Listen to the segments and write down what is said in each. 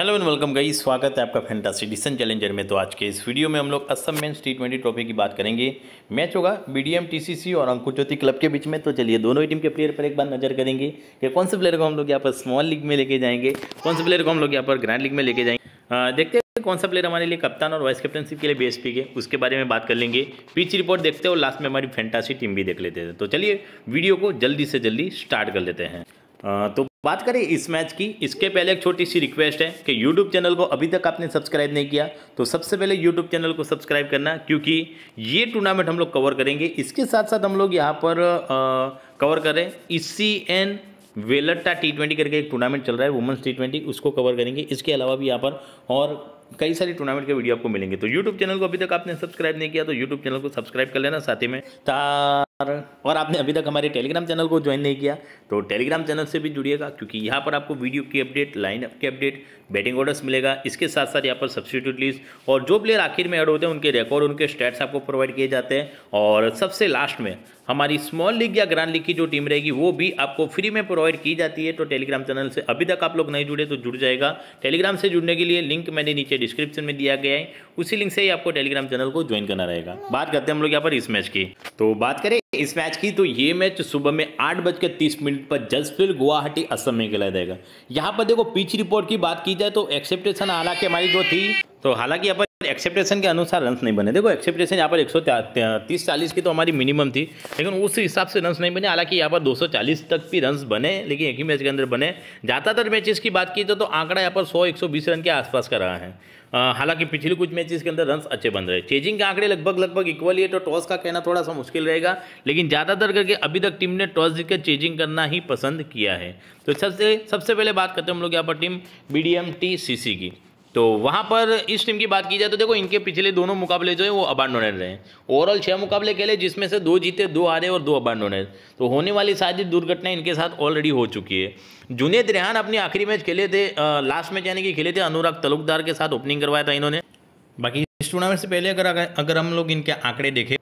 hello and welcome गई स्वागत है आपका फैंटासी डिसन चैलेंजर में तो आज के इस वीडियो में हम लोग Assam men's T twenty trophy की बात करेंगे मैच होगा बीडीएम टीसीसी और अंकुर ज्योति क्लब के बीच में तो चलिए दोनों ही टीम के प्लेयर पर एक बार नजर करेंगे कि कौन से प्लेयर को हम लोग यहाँ पर स्मॉल लीग में लेके जाएंगे कौन से प्लेयर को हम लोग यहाँ पर ग्रैंड लीग में लेके जाएंगे देखते हैं कौन सा प्लेयर हमारे लिए कप्तान और वाइस कैप्टनशिप के लिए पी के उसके बारे में बात कर लेंगे पिच रिपोर्ट देखते हैं और लास्ट में हमारी फैंटासी टीम भी देख लेते हैं तो चलिए वीडियो को जल्दी से जल्दी स्टार्ट कर लेते हैं तो बात करें इस मैच की इसके पहले एक छोटी सी रिक्वेस्ट है कि YouTube चैनल को अभी तक आपने सब्सक्राइब नहीं किया तो सबसे पहले YouTube चैनल को सब्सक्राइब करना क्योंकि ये टूर्नामेंट हम लोग कवर करेंगे इसके साथ साथ हम लोग यहाँ पर आ, कवर करें E C N Valletta T twenty करके एक टूर्नामेंट चल रहा है वुमेंस टी ट्वेंटी उसको कवर करेंगे इसके अलावा भी यहाँ पर और कई सारी टूर्नामेंट के वीडियो आपको मिलेंगे तो यूट्यूब चैनल को अभी तक आपने सब्सक्राइब नहीं किया तो यूट्यूब चैनल को सब्सक्राइब कर लेना साथ ही में ता और आपने अभी तक हमारे टेलीग्राम चैनल को ज्वाइन नहीं किया तो टेलीग्राम चैनल से भी जुड़िएगा क्योंकि यहाँ पर आपको वीडियो की अपडेट लाइन अप की अपडेट बैटिंग ऑर्डर्स मिलेगा इसके साथ साथ यहाँ पर सब्सिट्यूट लिस्ट और जो प्लेयर आखिर में एड होते हैं उनके रिकॉर्ड उनके स्टैट्स आपको प्रोवाइड किए जाते हैं और सबसे लास्ट में हमारी स्मॉल लीग या ग्रांड लीग की जो टीम रहेगी वो भी आपको फ्री में प्रोवाइड की जाती है तो टेलीग्राम चैनल से अभी तक आप लोग नहीं जुड़े तो जुड़ जाएगा टेलीग्राम से जुड़ने के लिए लिंक मैंने नीचे डिस्क्रिप्शन में दिया गया है उसी लिंक से ही आपको टेलीग्राम चैनल को ज्वाइन करना रहेगा बात करते हैं हम लोग यहाँ पर इस मैच की तो बात करें इस मैच की तो ये मैच सुबह में आठ बजकर तीस मिनट पर जसफील्ड गुवाहाटी असम में खेला जाएगा यहाँ पर देखो पिच रिपोर्ट की बात की जाए तो एक्सेप्टेशन हालांकि हमारी जो थी तो हालांकि यहाँ पर एक्सेप्टेशन के अनुसार रन्स नहीं बने देखो एक्सेप्टेशन यहाँ पर एक सौ तीस चालीस की तो हमारी मिनिमम थी लेकिन उस हिसाब से रन्स नहीं बने हालांकि यहाँ पर 240 तक भी रन्स बने लेकिन एक ही मैच के अंदर बने ज़्यादातर मैचेस की बात की तो, तो आंकड़ा यहाँ पर 100-120 रन के आसपास का रहा है हालांकि पिछले कुछ मैचेस के अंदर रन्स अच्छे बन रहे चेजिंग के आंकड़े लगभग लगभग इक्वल है तो टॉस का कहना थोड़ा सा मुश्किल रहेगा लेकिन ज़्यादातर करके अभी तक टीम ने टॉस जीत कर चेजिंग करना ही पसंद किया है तो सबसे सबसे पहले बात करते हैं हम लोग यहाँ पर टीम बी टी सी की तो वहाँ पर इस टीम की बात की जाए तो देखो इनके पिछले दोनों मुकाबले जो है वो अबांडोनेड रहे हैं ओवरऑल छः मुकाबले खेले जिसमें से दो जीते दो हारे और दो अबांडोनेड तो होने वाली सारी दुर्घटना इनके साथ ऑलरेडी हो चुकी है जुनेद रेहान अपने आखिरी मैच खेले थे आ, लास्ट मैच यानी कि खेले थे अनुराग तलुकदार के साथ ओपनिंग करवाया था इन्होंने बाकी इस टूर्नामेंट से पहले अगर अगर हम लोग इनके आंकड़े देखें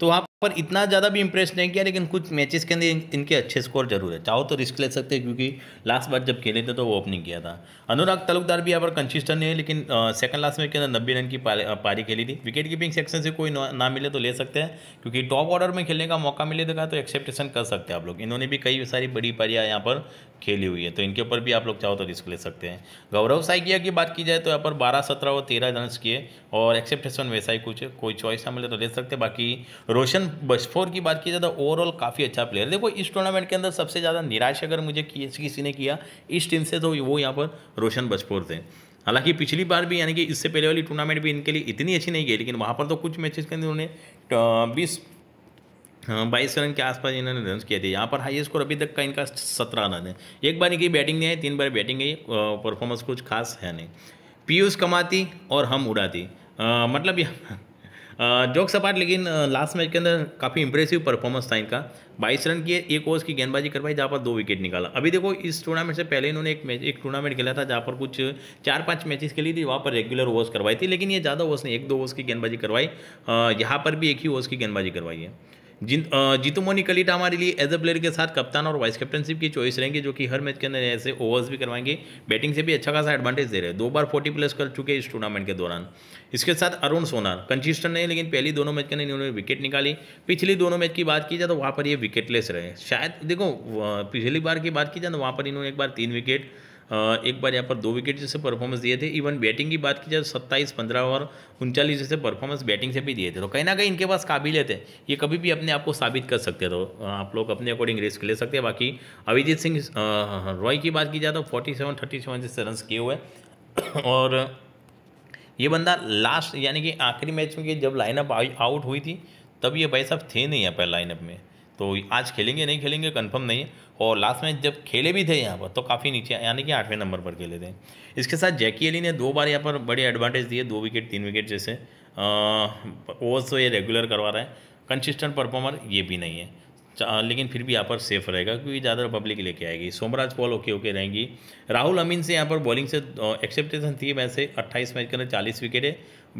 तो आप पर इतना ज़्यादा भी इंप्रेस नहीं किया लेकिन कुछ मैचेस के अंदर इनके अच्छे स्कोर जरूर है चाहो तो रिस्क ले सकते हैं क्योंकि लास्ट बार जब खेले थे तो वो ओपनिंग किया था अनुराग तलुकदार भी यहाँ पर कंसिस्टेंट नहीं है लेकिन सेकंड लास्ट में के अंदर नब्बे रन की पारी खेली थी विकेट कीपिंग सेक्शन से कोई ना मिले तो ले सकते हैं क्योंकि टॉप ऑर्डर में खेलने का मौका मिले मिलेगा तो एक्सेप्टेशन तो कर सकते हैं आप लोग इन्होंने भी कई सारी बड़ी पारियाँ यहाँ पर खेली हुई है तो इनके ऊपर भी आप लोग चाहो तो रिस्क ले सकते हैं गौरव साइकिया की बात की जाए तो यहाँ पर बारह सत्रह और तेरह रन किए और एक्सेप्टेशन वैसा ही कुछ कोई चॉइस ना मिले तो ले सकते बाकी रोशन बस फोर की बात की जाए तो ओवरऑल काफ़ी अच्छा प्लेयर देखो इस टूर्नामेंट के अंदर सबसे ज़्यादा निराश अगर मुझे किसी ने किया इस टीम से तो वो यहाँ पर रोशन बचफोर थे हालांकि पिछली बार भी यानी कि इससे पहले वाली टूर्नामेंट भी इनके लिए इतनी अच्छी नहीं गई लेकिन वहाँ पर तो कुछ मैचेस के अंदर उन्होंने बीस बाईस रन के आसपास इन्होंने रन किए थे यहाँ पर हाईएस्ट स्कोर अभी तक का इनका सत्रह रन है एक बार इनकी बैटिंग नहीं आई तीन बार बैटिंग गई परफॉर्मेंस कुछ खास है नहीं पीयूष कमाती और हम उड़ाती आ, मतलब जोक्स अपार्ट लेकिन लास्ट मैच के अंदर काफ़ी इंप्रेसिव परफॉर्मेंस था इनका बाईस रन की एक ओवर की गेंदबाजी करवाई जहाँ पर दो विकेट निकाला अभी देखो इस टूर्नामेंट से पहले इन्होंने एक मैच एक टूर्नामेंट खेला था जहाँ पर कुछ चार पाँच मैचेस खेली थी वहाँ पर रेगुलर ओवर्स करवाई थी लेकिन ये ज़्यादा ओवर्स नहीं एक दो ओवर्स की गेंदबाजी करवाई यहाँ पर भी एक ही ओवर्स की गेंदबाजी करवाई है जिन जीतू मोनी कलीटा हमारे लिए एज ए प्लेयर के साथ कप्तान और वाइस कैप्टनशिप की चॉइस रहेंगे जो कि हर मैच के अंदर ऐसे ओवर्स भी करवाएंगे बैटिंग से भी अच्छा खासा एडवांटेज दे रहे हैं दो बार फोर्टी प्लस कर चुके हैं इस टूर्नामेंट के दौरान इसके साथ अरुण सोनार कंसिस्टेंट नहीं लेकिन पहली दोनों मैच के अंदर इन्होंने विकेट निकाली पिछली दोनों मैच की बात की जाए तो वहाँ पर ये विकेटलेस रहे शायद देखो पिछली बार की बात की जाए तो वहाँ पर इन्होंने एक बार तीन विकेट एक बार यहाँ पर दो विकेट जैसे परफॉर्मेंस दिए थे इवन बैटिंग की बात की जाए तो सत्ताईस पंद्रह और उनचालीस जैसे परफॉर्मेंस बैटिंग से भी दिए थे तो कहीं ना कहीं इनके पास काबिलियत है ये कभी भी अपने आप को साबित कर सकते तो आप लोग अपने अकॉर्डिंग रिस्क ले सकते हैं बाकी अभिजीत सिंह रॉय की बात की जाए तो फोर्टी सेवन थर्टी सेवन जैसे रन किए हुए और ये बंदा लास्ट यानी कि आखिरी मैच में जब लाइनअप आउट हुई थी तब ये भाई साहब थे नहीं यहाँ पर लाइनअप में तो आज खेलेंगे नहीं खेलेंगे कंफर्म नहीं है और लास्ट मैच जब खेले भी थे यहाँ पर तो काफ़ी नीचे यानी कि आठवें नंबर पर खेले थे इसके साथ जैकी अली ने दो बार यहाँ पर बड़े एडवांटेज दिए दो विकेट तीन विकेट जैसे ओवर्स तो ये रेगुलर करवा रहा है कंसिस्टेंट परफॉर्मर ये भी नहीं है लेकिन फिर भी यहाँ पर सेफ रहेगा क्योंकि ज़्यादा पब्लिक लेके आएगी सोमराज पॉल ओके ओके रहेंगी राहुल अमीन से यहाँ पर बॉलिंग से एक्सेप्टेशन थी वैसे 28 मैच के अंदर 40 विकेट है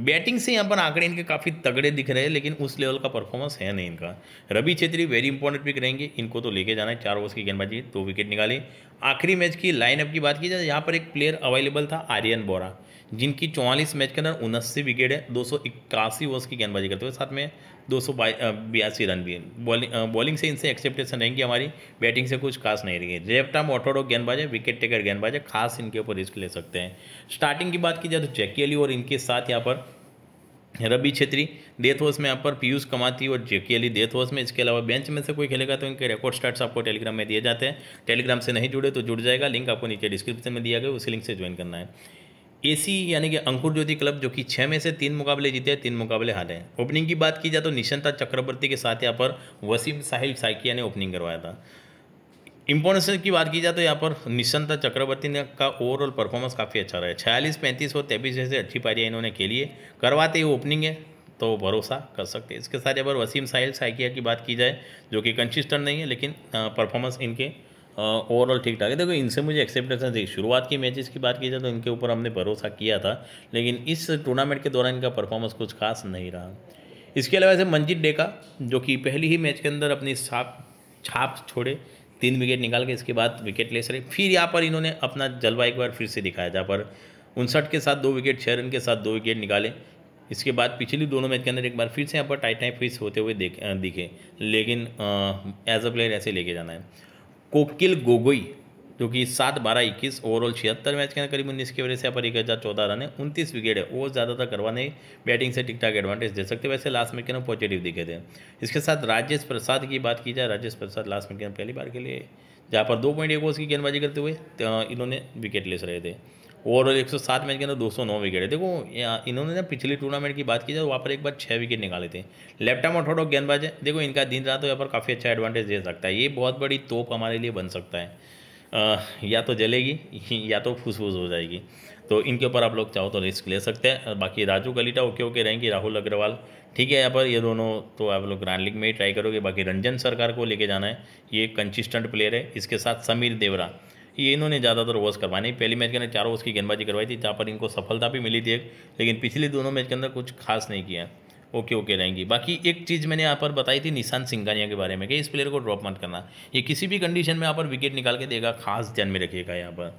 बैटिंग से यहाँ पर आंकड़े इनके काफ़ी तगड़े दिख रहे हैं लेकिन उस लेवल का परफॉर्मेंस है नहीं इनका Ravi Chhetri very important pick रहेंगे इनको तो लेके जाना है चार ओवर्स की गेंदबाजी दो तो विकेट निकाली आखिरी मैच की लाइनअप की बात की जाए यहाँ पर एक प्लेयर अवेलेबल था आर्यन बोरा जिनकी चौवालीस मैच के अंदर उनस्सी विकेट है दो सौ इक्यासी ओवर्स की गेंदबाजी करते हुए साथ में दो सौ बयासी रन भी बॉलिंग बॉलिंग से इनसे एक्सेप्टेशन रहेंगी हमारी बैटिंग से कुछ खास नहीं रहेगी रेपटाम ऑटोडो गेंदबाज है विकेट टेकर गेंदबाज है खास इनके ऊपर रिस्क ले सकते हैं स्टार्टिंग की बात की जाए तो जैकी अली और इनके साथ यहाँ पर रबी छेत्री डेथ ओवर्स में यहाँ पर पीयूष कमाती और जेके अली डेथ होस में इसके अलावा बेंच में से कोई खेलेगा तो इनके रिकॉर्ड स्टार्ट्स आपको टेलीग्राम में दिए जाते हैं टेलीग्राम से नहीं जुड़े तो जुड़ जाएगा लिंक आपको नीचे डिस्क्रिप्शन में दिया गया उसी लिंक से ज्वाइन करना है एसी यानी कि अंकुर ज्योति क्लब जो कि छः में से तीन मुकाबले जीते हैं तीन मुकाबले हारे हैं ओपनिंग की बात की जाए तो निशंता चक्रवर्ती के साथ यहाँ पर वसीम साहिल साइकिया ने ओपनिंग करवाया था इम्पोर्टेंस की बात की जाए तो यहाँ पर निशंता चक्रवर्ती ने का ओवरऑल परफॉर्मेंस काफ़ी अच्छा रहा है छियालीस पैंतीस और तेबीस जैसे अच्छी पारियाँ इन्होंने खेली है करवाते ही ओपनिंग है तो भरोसा कर सकते हैं इसके साथ यहाँ पर वसीम साहिल साइकिया की बात की जाए जो कि कंसिस्टेंट नहीं है लेकिन परफॉर्मेंस इनके ओवरऑल ठीक ठाक है देखो इनसे मुझे एक्सेप्टेशन थी शुरुआत की मैचेस की बात की जाए तो इनके ऊपर हमने भरोसा किया था लेकिन इस टूर्नामेंट के दौरान इनका परफॉर्मेंस कुछ खास नहीं रहा इसके अलावा ऐसे मंजीत डेका जो कि पहली ही मैच के अंदर अपनी छाप छाप छोड़े तीन विकेट निकाल के इसके बाद विकेट ले सके फिर यहाँ पर इन्होंने अपना जलवा एक बार फिर से दिखाया जहाँ पर उनसठ के साथ दो विकेट छः रन के साथ दो विकेट निकाले इसके बाद पिछली दोनों मैच के अंदर एक बार फिर से यहाँ पर टाइट टाइप फिस होते हुए दिखे लेकिन एज अ प्लेयर ऐसे लेके जाना है कोकिल गोगोई जो कि सात बारह इक्कीस ओवरऑल छिहत्तर मैच के अंदर करीब उन्नीस की वजह से यहाँ पर एक हज़ार चौदह रन है उनतीस विकेट है वो ज़्यादातर करवाने बैटिंग से ठीक ठाक एडवांटेज दे सकते वैसे लास्ट में के पॉजिटिव दिखे थे इसके साथ राजेश प्रसाद की बात की जाए राजेश प्रसाद लास्ट में क्या पहली बार के लिए जहाँ पर दो पॉइंट एक ओवर्स की गेंदबाजी करते हुए इन्होंने विकेट लेस रहे थे ओवरऑल सात मैच के अंदर दो नौ विकेट है देखो इन्होंने ना पिछली टूर्नामेंट की बात की जाए वहाँ पर एक बार छः विकेट निकाले थे लेफ्ट आर्म थोड़ा गेंदबाज है देखो इनका दिन रात तो यहाँ पर काफ़ी अच्छा एडवांटेज दे सकता है ये बहुत बड़ी तोप हमारे लिए बन सकता है आ, या तो जलेगी या तो फूसफूस हो जाएगी तो इनके ऊपर आप लोग चाहो तो रिस्क ले सकते हैं बाकी राजू कलीटा ओके ओके रहेंगे राहुल अग्रवाल ठीक है यहाँ पर ये दोनों तो आप लोग ग्रांड लीग में ही ट्राई करोगे बाकी रंजन सरकार को लेके जाना है ये कंसिस्टेंट प्लेयर है इसके साथ समीर देवरा ये इन्होंने ज़्यादातर ओवर्स करवाए नहीं पहली मैच के अंदर चार ओवर्स की गेंदबाजी करवाई थी जहाँ पर इनको सफलता भी मिली थी एक लेकिन पिछले दोनों मैच के अंदर कुछ खास नहीं किया ओके ओके रहेंगी बाकी एक चीज़ मैंने यहाँ पर बताई थी निशान सिंघानिया के बारे में कि इस प्लेयर को ड्रॉप मत करना ये किसी भी कंडीशन में यहाँ पर विकेट निकाल के देगा खास ध्यान में रखिएगा यहाँ पर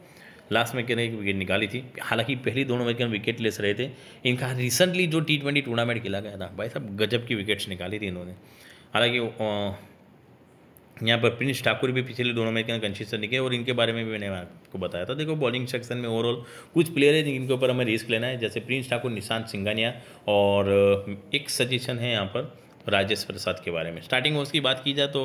लास्ट में कहने विकेट निकाली थी हालांकि पहली दोनों मैच के अंदर विकेट लेस रहे थे इनका रिसेंटली जो टी ट्वेंटी टूर्नामेंट खेला गया था भाई साहब गजब की विकेट्स निकाली थी इन्होंने हालांकि यहाँ पर प्रिंस ठाकुर भी पिछले दोनों मैच के कंसिस्टेंट निकले और इनके बारे में भी मैंने आपको बताया था देखो बॉलिंग सेक्शन में ओवरऑल कुछ प्लेयर है जिनके ऊपर हमें रिस्क लेना है जैसे प्रिंस ठाकुर निशांत सिंघानिया और एक सजेशन है यहाँ पर राजेश प्रसाद के बारे में स्टार्टिंग हाउस की बात की जाए तो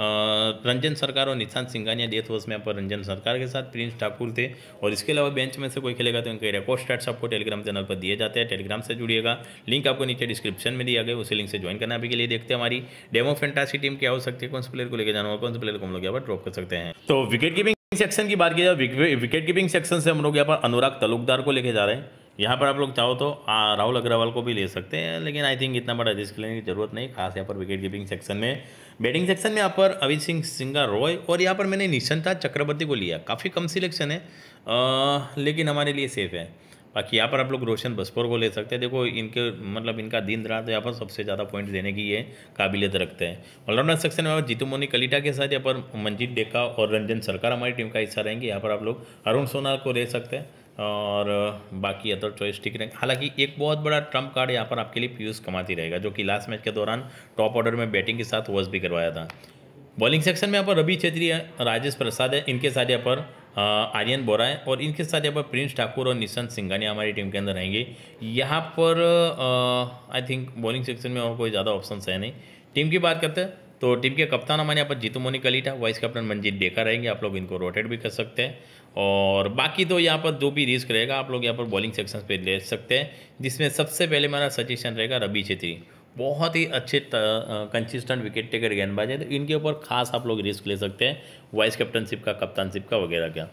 रंजन सरकार और निशांत सिंघानिया डेथ हाउस में आप रंजन सरकार के साथ प्रिंस ठाकुर थे और इसके अलावा बेंच में से कोई खेलेगा तो उनके रिकॉर्ड स्टार्ट आपको टेलीग्राम चैनल पर दिए जाते हैं टेलीग्राम से जुड़िएगा लिंक आपको नीचे डिस्क्रिप्शन में दिया गया उसी लिंक से ज्वाइन करना अभी के लिए देखते हैं हमारी डेमो फेंटासी टीम क्या हो सकती है कौन से प्लेयर को लेकर जाना होगा कौन से प्लेयर को हम लोग यहाँ पर ड्रॉप कर सकते हैं तो विकेट कीपिंग सेक्शन की बात की जाए विकेट कीपिंग सेक्शन से हम लोग यहाँ पर अनुराग तलुकदार को लेकर जा रहे हैं यहाँ पर आप लोग चाहो तो राहुल अग्रवाल को भी ले सकते हैं लेकिन आई थिंक इतना बड़ा रिस्क लेने की जरूरत नहीं खास यहाँ पर विकेट कीपिंग सेक्शन में बैटिंग सेक्शन में यहाँ पर अभी सिंह सिंगा रॉय और यहाँ पर मैंने निशंता चक्रवर्ती को लिया काफ़ी कम सिलेक्शन है आ, लेकिन हमारे लिए सेफ़ है बाकी यहाँ पर आप लोग रोशन बस्पोर को ले सकते हैं देखो इनके मतलब इनका दिन रात यहाँ पर सबसे ज़्यादा पॉइंट देने की ये काबिलियत रखते हैं ऑलराउंडर सेक्शन में जीतू मोनी कलिटा के साथ यहाँ पर मंजीत डेका और रंजन सरकार हमारी टीम का हिस्सा रहेंगे यहाँ पर आप लोग अरुण सोनार को ले सकते हैं और बाकी अदर चॉइस ठीक रहेंगे हालांकि एक बहुत बड़ा ट्रम्प कार्ड यहाँ पर आपके लिए पीयूष कमाती रहेगा जो कि लास्ट मैच के दौरान टॉप ऑर्डर में बैटिंग के साथ वॉश भी करवाया था बॉलिंग सेक्शन में यहाँ पर रवि छेत्री राजेश प्रसाद है इनके साथ यहाँ पर आर्यन बोरा है और इनके साथ यहाँ पर प्रिंस ठाकुर और निशंत सिंघानिया हमारी टीम के अंदर रहेंगे यहाँ पर आई थिंक बॉलिंग सेक्शन में और कोई ज़्यादा ऑप्शन है नहीं टीम की बात करते हैं तो टीम के कप्तान हमारे यहाँ पर जीतू मोनी कलीटा वाइस कैप्टन मंजीत डेका रहेंगे आप लोग इनको रोटेट भी कर सकते हैं और बाकी तो यहाँ पर जो भी रिस्क रहेगा आप लोग यहाँ पर बॉलिंग सेक्शन पे ले सकते हैं जिसमें सबसे पहले मेरा सजेशन रहेगा रवि छेत्री बहुत ही अच्छे कंसिस्टेंट विकेट टेकर गेंदबाज है तो इनके ऊपर खास आप लोग रिस्क ले सकते हैं वाइस कैप्टनशिप का कप्तानशिप का वगैरह का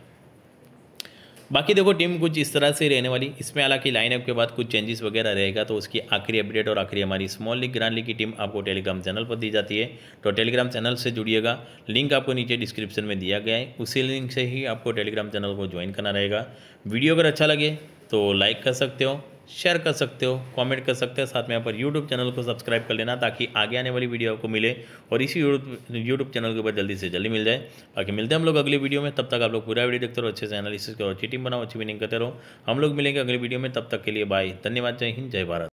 बाकी देखो टीम कुछ इस तरह से रहने वाली इसमें हालांकि लाइनअप के बाद कुछ चेंजेस वगैरह रहेगा तो उसकी आखिरी अपडेट और आखिरी हमारी स्मॉल लीग ग्रांड लीग की टीम आपको टेलीग्राम चैनल पर दी जाती है तो टेलीग्राम चैनल से जुड़िएगा लिंक आपको नीचे डिस्क्रिप्शन में दिया गया है उसी लिंक से ही आपको टेलीग्राम चैनल को ज्वाइन करना रहेगा वीडियो अगर अच्छा लगे तो लाइक कर सकते हो शेयर कर सकते हो कमेंट कर सकते हो साथ में यहाँ पर यूट्यूब चैनल को सब्सक्राइब कर लेना ताकि आगे आने वाली वीडियो आपको मिले और इसी यूट्यूब चैनल के ऊपर जल्दी से जल्दी मिल जाए बाकी मिलते हैं हम लोग अगली वीडियो में तब तक आप लोग पूरा वीडियो देखते रहो अच्छे से एनालिसिस करो अच्छी टीम बनाओ अच्छी विनिंग करते रहो हम लोग मिलेंगे अगली वीडियो में तब तक के लिए बाय धन्यवाद जय हिंद जय भारत